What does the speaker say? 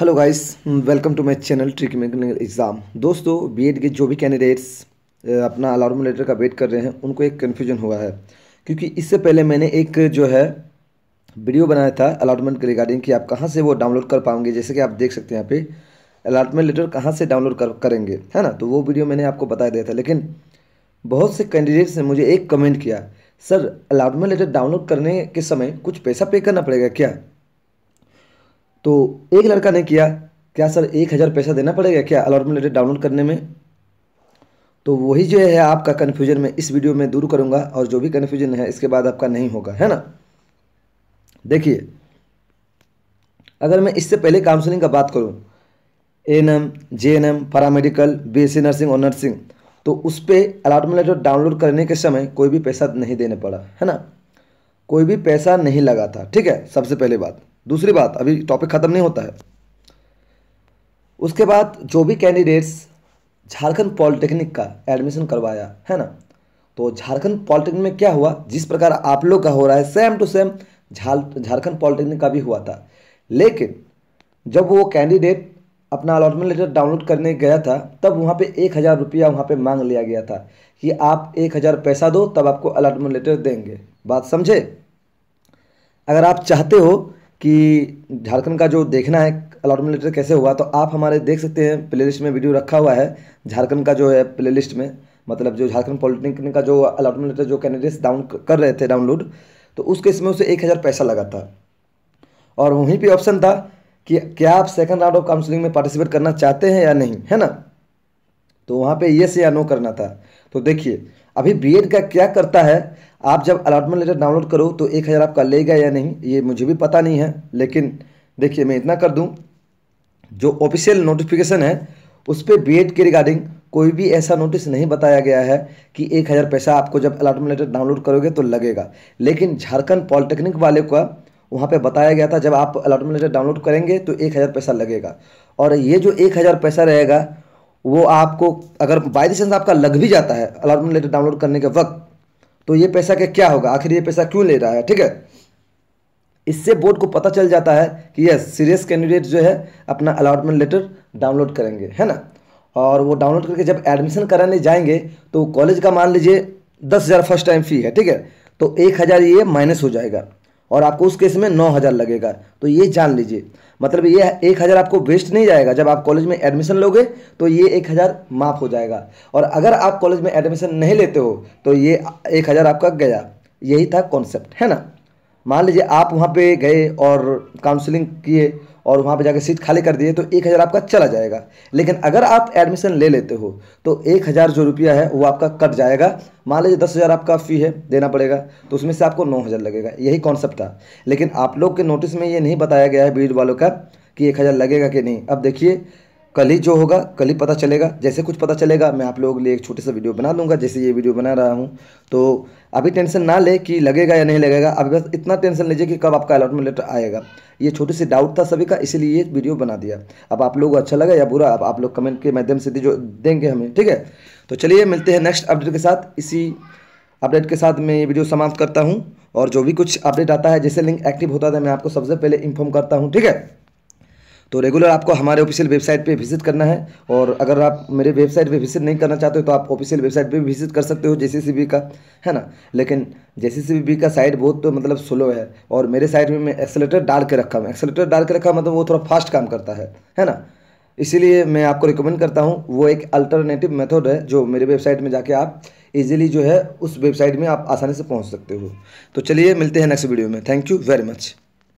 hello guys welcome to my channel trick exam दोस्तों BEd के जो भी कैंडिडेट्स अपना अलार्म लेटर का वेट कर रहे हैं उनको एक कन्फ्यूजन हुआ है क्योंकि इससे पहले मैंने एक जो है वीडियो बनाया था अलाटमेंट के रिगार्डिंग कि आप कहाँ से वो डाउनलोड कर पाओगे जैसे कि आप देख सकते हैं यहाँ पे अलाटमेंट लेटर कहाँ से डाउनलोड कर करेंगे है ना तो वो वीडियो मैंने आपको बता दिया था लेकिन बहुत से कैंडिडेट्स ने मुझे एक कमेंट किया सर अलाटमेंट लेटर डाउनलोड करने के समय कुछ पैसा पे करना पड़ेगा क्या तो एक लड़का ने किया क्या सर एक हज़ार पैसा देना पड़ेगा क्या अलॉटमेंट लेटर डाउनलोड करने में तो वही जो है आपका कन्फ्यूजन मैं इस वीडियो में दूर करूँगा और जो भी कन्फ्यूजन है इसके बाद आपका नहीं होगा है ना देखिए अगर मैं इससे पहले काउंसलिंग का बात करूँ A N M J N M paramedical B S C nursing और नर्सिंग तो उस पर अलाटमेंट लेटर डाउनलोड करने के समय कोई भी पैसा नहीं देने पड़ा है ना कोई भी पैसा नहीं लगा था ठीक है सबसे पहले बात दूसरी बात अभी टॉपिक ख़त्म नहीं होता है उसके बाद जो भी कैंडिडेट्स झारखंड पॉलिटेक्निक का एडमिशन करवाया है ना तो झारखंड पॉलिटेक्निक में क्या हुआ जिस प्रकार आप लोग का हो रहा है same to same Jharkhand polytechnic का भी हुआ था लेकिन जब वो कैंडिडेट अपना अलॉटमेंट लेटर डाउनलोड करने गया था तब वहाँ पे एक हज़ार रुपया वहाँ पे मांग लिया गया था कि आप एक हज़ार पैसा दो तब आपको अलॉटमेंट लेटर देंगे बात समझे अगर आप चाहते हो कि झारखंड का जो देखना है अलॉटमेंट लेटर कैसे हुआ तो आप हमारे देख सकते हैं प्लेलिस्ट में वीडियो रखा हुआ है झारखंड का जो है प्लेलिस्ट में मतलब जो झारखंड पॉलिटेक्निक का जो अलॉटमेंट लेटर जो कैंडिडेट्स डाउन कर रहे थे डाउनलोड तो उस केस में उसे एक हज़ार पैसा लगा था और वहीं पर ऑप्शन था कि क्या आप सेकंड राउंड ऑफ काउंसलिंग में पार्टिसिपेट करना चाहते हैं या नहीं है ना तो वहाँ पे यस या नो करना था तो देखिए अभी बी का क्या करता है आप जब अलाटमेंट लेटर डाउनलोड करो तो एक हज़ार आपका लेगा या नहीं ये मुझे भी पता नहीं है लेकिन देखिए मैं इतना कर दूँ जो ऑफिशियल नोटिफिकेशन है उस पर बी के रिगार्डिंग कोई भी ऐसा नोटिस नहीं बताया गया है कि एक हज़ार पैसा आपको जब अलाटमेंट लेटर डाउनलोड करोगे तो लगेगा लेकिन झारखंड पॉलिटेक्निक वाले का वहाँ पे बताया गया था जब आप अलाटमेंट लेटर डाउनलोड करेंगे तो एक हज़ार पैसा लगेगा और ये जो एक हज़ार पैसा रहेगा वो आपको अगर बाई चांस आपका लग भी जाता है अलाटमेंट लेटर डाउनलोड करने के वक्त तो ये पैसा क्या क्या होगा आखिर ये पैसा क्यों ले रहा है ठीक है इससे बोर्ड को पता चल जाता है कि यस सीरियस कैंडिडेट जो है अपना अलाटमेंट लेटर डाउनलोड करेंगे है ना और वो डाउनलोड करके जब एडमिशन कराने जाएंगे तो कॉलेज का मान लीजिए दस हज़ार फर्स्ट टाइम फ़ी है ठीक है तो एक हज़ार ये माइनस हो जाएगा और आपको उस केस में नौ हज़ार लगेगा तो ये जान लीजिए मतलब ये एक हज़ार आपको वेस्ट नहीं जाएगा जब आप कॉलेज में एडमिशन लोगे तो ये एक हज़ार माफ़ हो जाएगा और अगर आप कॉलेज में एडमिशन नहीं लेते हो तो ये एक हज़ार आपका गया यही था कॉन्सेप्ट है ना मान लीजिए आप वहाँ पे गए और काउंसलिंग किए और वहाँ पे जाकर सीट खाली कर दिए तो एक हज़ार आपका चला जाएगा लेकिन अगर आप एडमिशन ले लेते हो तो एक हज़ार जो रुपया है वो आपका कट जाएगा मान लीजिए दस हज़ार आपका फ़ी है देना पड़ेगा तो उसमें से आपको नौ हज़ार लगेगा यही कॉन्सेप्ट था लेकिन आप लोग के नोटिस में ये नहीं बताया गया है बीड वालों का कि एक हज़ार लगेगा कि नहीं अब देखिए कल ही जो होगा कल ही पता चलेगा जैसे कुछ पता चलेगा मैं आप लोगों के लिए एक छोटे सा वीडियो बना लूँगा जैसे ये वीडियो बना रहा हूँ तो अभी टेंशन ना ले कि लगेगा या नहीं लगेगा अभी बस इतना टेंशन लीजिए कि कब आपका अलॉटमेंट लेटर आएगा ये छोटे से डाउट था सभी का इसीलिए ये वीडियो बना दिया अब आप लोगों को अच्छा लगा या बुरा अब आप लोग कमेंट के माध्यम से जो देंगे हमें ठीक है तो चलिए मिलते हैं नेक्स्ट अपडेट के साथ इसी अपडेट के साथ मैं ये वीडियो समाप्त करता हूँ और जो भी कुछ अपडेट आता है जैसे लिंक एक्टिव होता है मैं आपको सबसे पहले इन्फॉर्म करता हूँ ठीक है तो रेगुलर आपको हमारे ऑफिशियल वेबसाइट पे विजिट करना है और अगर आप मेरे वेबसाइट पे विजिट नहीं करना चाहते हो तो आप ऑफिशियल वेबसाइट पे विजिट कर सकते हो जे का है ना लेकिन जे का साइट बहुत तो मतलब स्लो है और मेरे साइट में मैं एक्सेलेटर डाल के रखा हूँ एक्सेलेटर डाल के रखा मतलब वो थोड़ा फास्ट काम करता है है ना इसीलिए मैं आपको रिकमेंड करता हूँ वो एक अल्टरनेटिव मेथड है जो मेरे वेबसाइट में जाके आप इजीली जो है उस वेबसाइट में आप आसानी से पहुँच सकते हो तो चलिए मिलते हैं नेक्स्ट वीडियो में थैंक यू वेरी मच